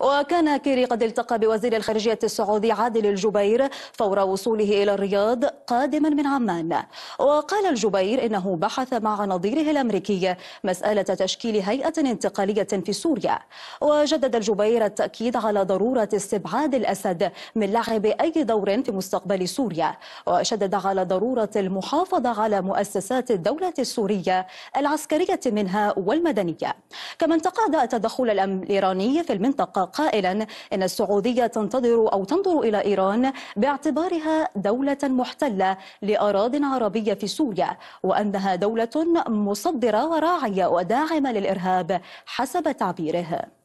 وكان كيري قد التقى بوزير الخارجية السعودي عادل الجبير فور وصوله إلى الرياض قادما من عمان وقال الجبير إنه بحث مع نظيره الأمريكي مسألة تشكيل هيئة انتقالية في سوريا وجدد الجبير التأكيد على ضرورة استبعاد الأسد من لعب أي دور في مستقبل سوريا وشدد على ضرورة المحافظة على مؤسسات الدولة السورية العسكرية منها والمدنية كما انتقد التدخل الإيراني في المنطقة قائلا إن السعودية تنتظر أو تنظر إلى إيران باعتبارها دولة محتلة لأراض عربية في سوريا وأنها دولة مصدرة وراعية وداعمة للإرهاب حسب تعبيره